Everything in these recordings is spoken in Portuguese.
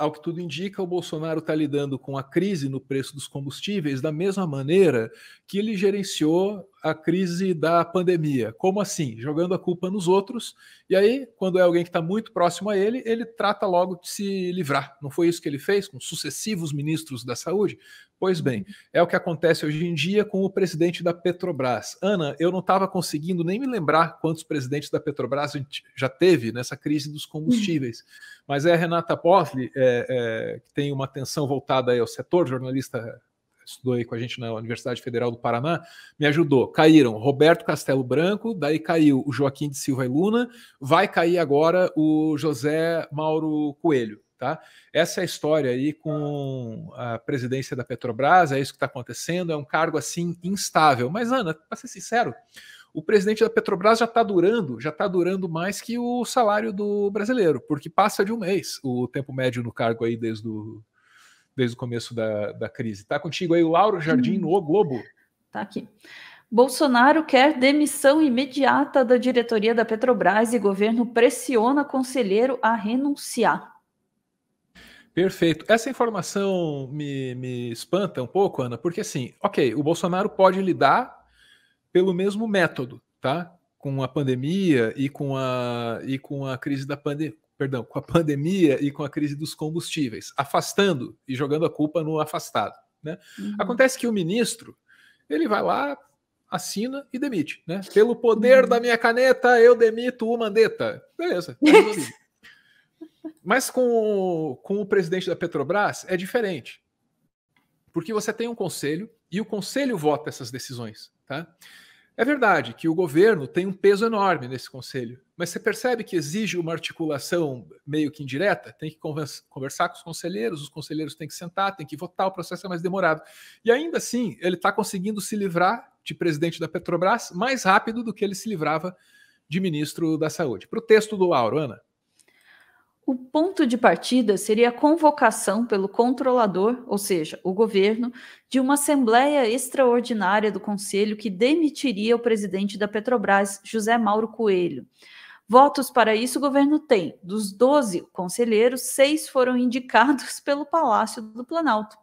ao que tudo indica, o Bolsonaro está lidando com a crise no preço dos combustíveis da mesma maneira que ele gerenciou a crise da pandemia. Como assim? Jogando a culpa nos outros. E aí, quando é alguém que está muito próximo a ele, ele trata logo de se livrar. Não foi isso que ele fez com sucessivos ministros da saúde? Pois bem, uhum. é o que acontece hoje em dia com o presidente da Petrobras. Ana, eu não estava conseguindo nem me lembrar quantos presidentes da Petrobras a gente já teve nessa crise dos combustíveis. Uhum. Mas é a Renata Bosley, é, é, que tem uma atenção voltada ao setor, jornalista estudou aí com a gente na Universidade Federal do Paraná, me ajudou. Caíram Roberto Castelo Branco, daí caiu o Joaquim de Silva e Luna, vai cair agora o José Mauro Coelho. Tá? Essa é a história aí com a presidência da Petrobras, é isso que está acontecendo, é um cargo assim instável. Mas, Ana, para ser sincero, o presidente da Petrobras já está durando, já está durando mais que o salário do brasileiro, porque passa de um mês o tempo médio no cargo aí desde o desde o começo da, da crise. Está contigo aí o Lauro Jardim hum. no Globo. Tá aqui. Bolsonaro quer demissão imediata da diretoria da Petrobras e governo pressiona conselheiro a renunciar. Perfeito. Essa informação me, me espanta um pouco, Ana, porque assim, ok, o Bolsonaro pode lidar pelo mesmo método, tá? Com a pandemia e com a, e com a crise da pandemia perdão, com a pandemia e com a crise dos combustíveis, afastando e jogando a culpa no afastado. Né? Uhum. Acontece que o ministro ele vai lá, assina e demite. Né? Pelo poder uhum. da minha caneta, eu demito o Mandetta. Beleza. Tá Mas com, com o presidente da Petrobras é diferente. Porque você tem um conselho e o conselho vota essas decisões. Tá? É verdade que o governo tem um peso enorme nesse conselho, mas você percebe que exige uma articulação meio que indireta? Tem que conversar com os conselheiros, os conselheiros têm que sentar, têm que votar, o processo é mais demorado. E ainda assim, ele está conseguindo se livrar de presidente da Petrobras mais rápido do que ele se livrava de ministro da Saúde. Para o texto do Lauro, Ana. O ponto de partida seria a convocação pelo controlador, ou seja, o governo, de uma assembleia extraordinária do conselho que demitiria o presidente da Petrobras, José Mauro Coelho. Votos para isso o governo tem. Dos 12 conselheiros, seis foram indicados pelo Palácio do Planalto.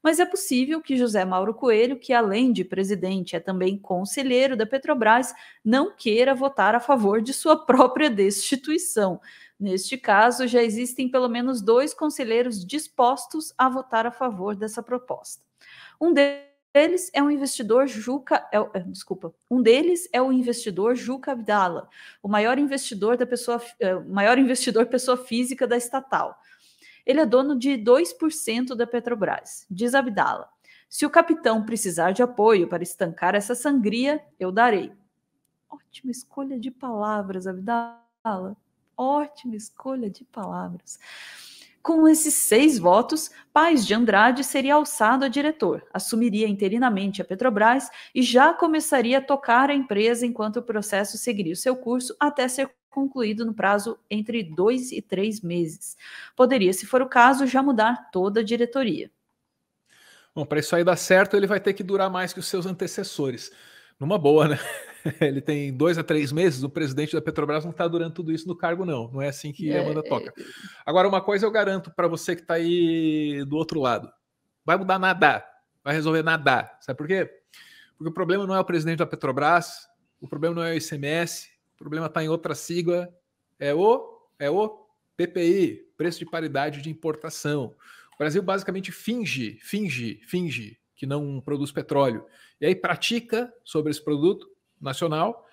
Mas é possível que José Mauro Coelho, que além de presidente é também conselheiro da Petrobras, não queira votar a favor de sua própria destituição. Neste caso, já existem pelo menos dois conselheiros dispostos a votar a favor dessa proposta. Um deles é o investidor Juca, é, é desculpa, um deles é o investidor Juca Abdala, o maior investidor da pessoa, é, maior investidor pessoa física da estatal. Ele é dono de 2% da Petrobras, diz Abdala. Se o capitão precisar de apoio para estancar essa sangria, eu darei. Ótima escolha de palavras, Abdala. Ótima escolha de palavras. Com esses seis votos, Paz de Andrade seria alçado a diretor, assumiria interinamente a Petrobras e já começaria a tocar a empresa enquanto o processo seguiria o seu curso até ser concluído no prazo entre dois e três meses. Poderia, se for o caso, já mudar toda a diretoria. Bom, para isso aí dar certo, ele vai ter que durar mais que os seus antecessores numa boa, né? Ele tem dois a três meses, o presidente da Petrobras não está durando tudo isso no cargo, não. Não é assim que é, a Amanda é, toca. É, é. Agora, uma coisa eu garanto para você que está aí do outro lado: vai mudar nada, vai resolver nada. Sabe por quê? Porque o problema não é o presidente da Petrobras, o problema não é o ICMS, o problema está em outra sigla, é o, é o PPI, preço de paridade de importação. O Brasil basicamente finge, finge, finge que não produz petróleo e aí pratica sobre esse produto nacional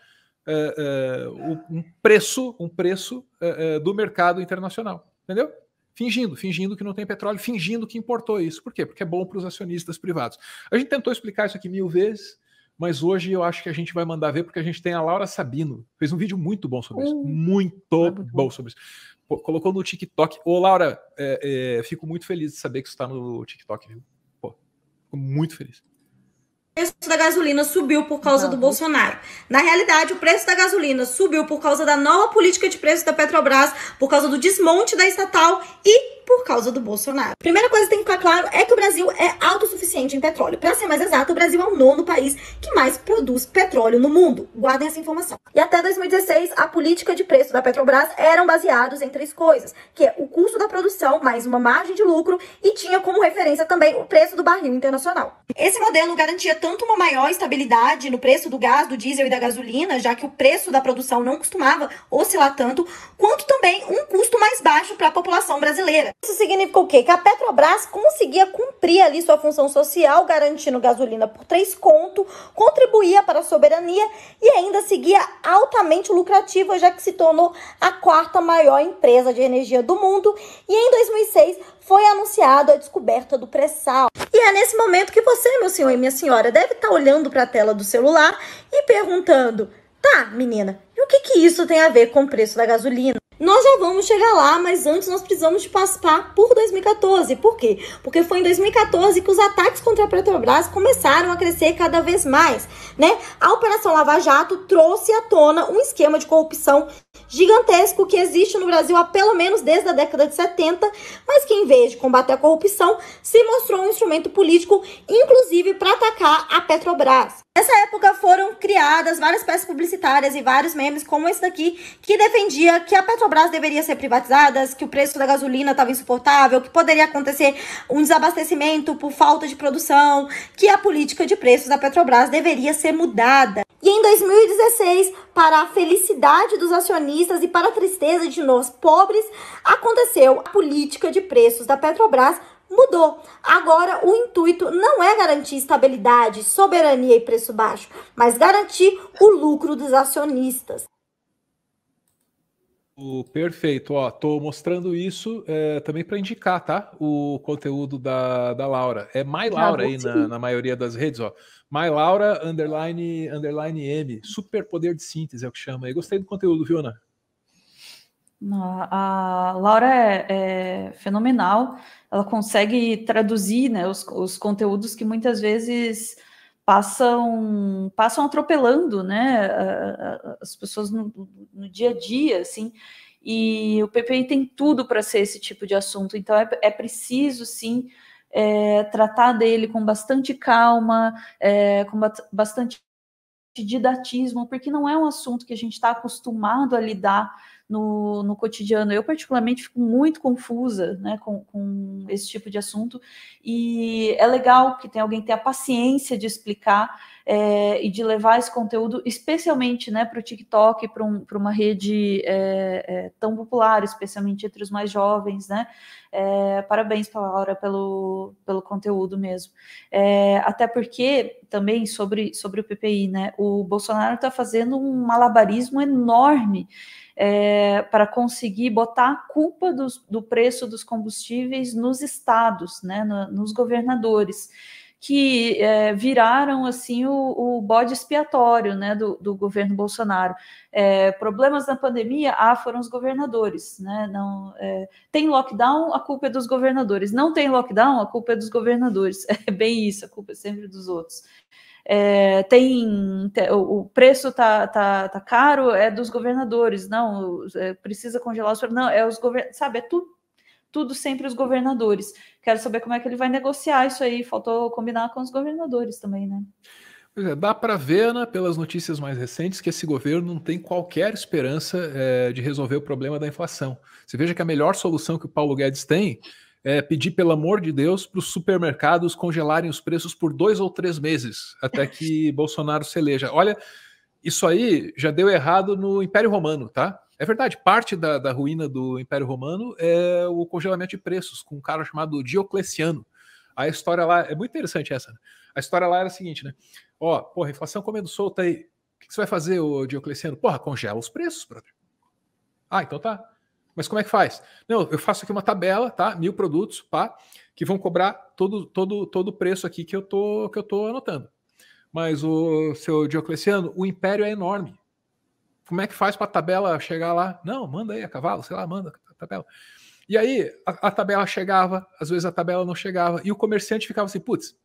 uh, uh, um preço, um preço uh, do mercado internacional, entendeu? Fingindo, fingindo que não tem petróleo, fingindo que importou isso. Por quê? Porque é bom para os acionistas privados. A gente tentou explicar isso aqui mil vezes, mas hoje eu acho que a gente vai mandar ver, porque a gente tem a Laura Sabino, fez um vídeo muito bom sobre isso, hum. muito, bom. sobre isso colocou no TikTok. Ô, Laura, é, é, fico muito feliz de saber que você está no TikTok, viu? Pô, fico muito feliz preço da gasolina subiu por causa Não. do Bolsonaro. Na realidade, o preço da gasolina subiu por causa da nova política de preço da Petrobras, por causa do desmonte da estatal e por causa do Bolsonaro. Primeira coisa que tem que ficar claro é que o Brasil é autossuficiente em petróleo. Para ser mais exato, o Brasil é o nono país que mais produz petróleo no mundo. Guardem essa informação. E até 2016, a política de preço da Petrobras eram baseados em três coisas, que é o custo da produção mais uma margem de lucro e tinha como referência também o preço do barril internacional. Esse modelo garantia tanto uma maior estabilidade no preço do gás, do diesel e da gasolina, já que o preço da produção não costumava oscilar tanto, quanto também um custo mais baixo para a população brasileira. Isso significa o quê? Que a Petrobras conseguia cumprir ali sua função social, garantindo gasolina por três conto, contribuía para a soberania e ainda seguia altamente lucrativa, já que se tornou a quarta maior empresa de energia do mundo. E em 2006 foi anunciada a descoberta do pré-sal. E é nesse momento que você, meu senhor e minha senhora, deve estar olhando para a tela do celular e perguntando: tá, menina, e o que, que isso tem a ver com o preço da gasolina? Nós já vamos chegar lá, mas antes nós precisamos de passar por 2014. Por quê? Porque foi em 2014 que os ataques contra a Petrobras começaram a crescer cada vez mais, né? A Operação Lava Jato trouxe à tona um esquema de corrupção gigantesco que existe no Brasil há pelo menos desde a década de 70, mas que em vez de combater a corrupção, se mostrou um instrumento político, inclusive para atacar a Petrobras. Nessa época foram criadas várias peças publicitárias e vários memes, como esse daqui, que defendia que a Petrobras deveria ser privatizada, que o preço da gasolina estava insuportável, que poderia acontecer um desabastecimento por falta de produção, que a política de preços da Petrobras deveria ser mudada. E em 2016, para a felicidade dos acionistas e para a tristeza de nós pobres, aconteceu a política de preços da Petrobras mudou. Agora, o intuito não é garantir estabilidade, soberania e preço baixo, mas garantir o lucro dos acionistas. O, perfeito, ó, tô mostrando isso é, também para indicar, tá? O conteúdo da, da Laura. É My ah, Laura aí na, na, maioria das redes, ó. My Laura underline underline M, super poder de síntese é o que chama. Eu gostei do conteúdo, viu, Ana? A Laura é, é fenomenal, ela consegue traduzir né, os, os conteúdos que muitas vezes passam passam atropelando né, as pessoas no, no, dia a dia, assim, e o PPI tem tudo para ser esse tipo de assunto, então é, é preciso sim é, tratar dele com bastante calma, é, com bastante didatismo, porque não é um assunto que a gente está acostumado a lidar no, no cotidiano. Eu, particularmente, fico muito confusa né, com, com esse tipo de assunto, e é legal que tem alguém tenha a paciência de explicar é, e de levar esse conteúdo, especialmente né, para o TikTok, para um, uma rede é, é, tão popular, especialmente entre os mais jovens, né? parabéns, Paula, pelo, pelo conteúdo mesmo. até porque, também sobre, sobre o PPI, né? O Bolsonaro está fazendo um malabarismo enorme. É, para conseguir botar a culpa do, do, preço dos combustíveis nos estados, né, no, nos governadores, que é, viraram assim o, o, bode expiatório né, do, do governo Bolsonaro. É, problemas na pandemia, ah, foram os governadores. Né, não, é, tem lockdown, a culpa é dos governadores. Não tem lockdown, a culpa é dos governadores. É bem isso, a culpa é sempre dos outros é, tem o, o, preço tá, tá, tá caro, é dos governadores, não, é, precisa congelar os não, é os governos, sabe, é tudo, tudo sempre os governadores. Quero saber como é que ele vai negociar isso aí, faltou combinar com os governadores também, né? Pois é, dá para ver, né, pelas notícias mais recentes, que esse governo não tem qualquer esperança é, de resolver o problema da inflação. Você veja que a melhor solução que o Paulo Guedes tem é, pedir, pelo amor de Deus, para os supermercados congelarem os preços por dois ou três meses, até que Bolsonaro se eleja. Olha, isso aí já deu errado no Império Romano, tá? É verdade, parte da, da ruína do Império Romano é o congelamento de preços, com um cara chamado Diocleciano. A história lá, é muito interessante essa, né? A história lá era a seguinte, né? Ó, porra, inflação comendo solta aí. O que, que você vai fazer, o Diocleciano? Porra, congela os preços, brother. Ah, então tá. Mas como é que faz? Não, eu faço aqui uma tabela, tá? Mil produtos, pá, que vão cobrar todo todo todo o preço aqui que eu tô que eu tô anotando. Mas o seu Diocleciano, o império é enorme. Como é que faz para a tabela chegar lá? Não, manda aí a cavalo, sei lá, manda a tabela. E aí a, a tabela chegava, às vezes a tabela não chegava, e o comerciante ficava assim, putz,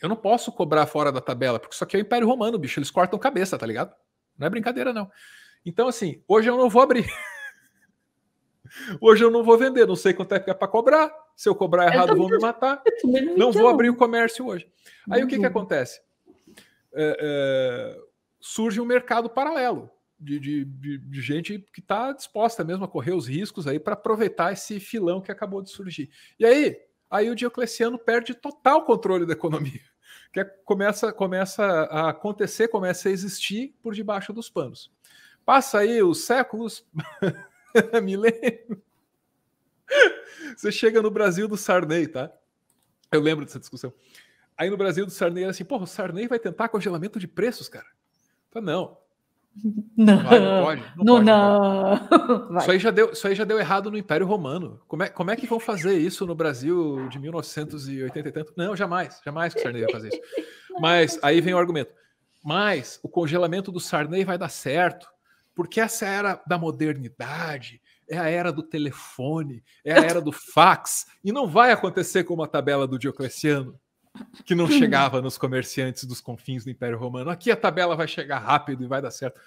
eu não posso cobrar fora da tabela, porque isso aqui é o Império Romano, bicho. Eles cortam cabeça, tá ligado? Não é brincadeira, não. Então, assim, hoje eu não vou abrir. Hoje eu não vou vender, não sei quanto é que é para cobrar. Se eu cobrar errado, eu vão me matar. Não, não vou abrir o comércio hoje. Aí uhum. o que, que acontece? É, é, surge um mercado paralelo de, de, de, de gente que está disposta mesmo a correr os riscos aí para aproveitar esse filão que acabou de surgir. E aí, aí o Diocleciano perde total controle da economia que é, começa, começa a acontecer, começa a existir por debaixo dos panos. Passa aí os séculos, Me lembro. Você chega no Brasil do Sarney, tá? Eu lembro dessa discussão. Aí no Brasil do Sarney era assim, porra, o Sarney vai tentar congelamento de preços, cara. Então, não. Não. Vai, não pode. Não, não, pode, não. Isso, aí já deu, isso aí já deu errado no Império Romano. Como é, como é que vão fazer isso no Brasil de 1980 e tanto? Não, jamais. Jamais que o Sarney vai fazer isso. Mas aí vem o argumento. Mas o congelamento do Sarney vai dar certo porque essa era da modernidade, é a era do telefone, é a era do fax, e não vai acontecer como a tabela do Diocleciano, que não chegava nos comerciantes dos confins do Império Romano. Aqui a tabela vai chegar rápido e vai dar certo.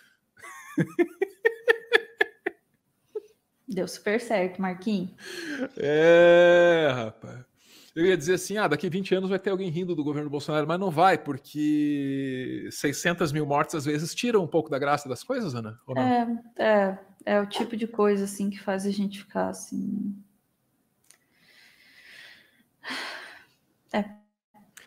Deu super certo, Marquinhos. É, rapaz. Eu ia dizer assim: ah, daqui 20 anos vai ter alguém rindo do governo Bolsonaro, mas não vai, porque 600 mil mortes às vezes tiram um pouco da graça das coisas, Ana? É, é, é o tipo de coisa assim que faz a gente ficar assim. É.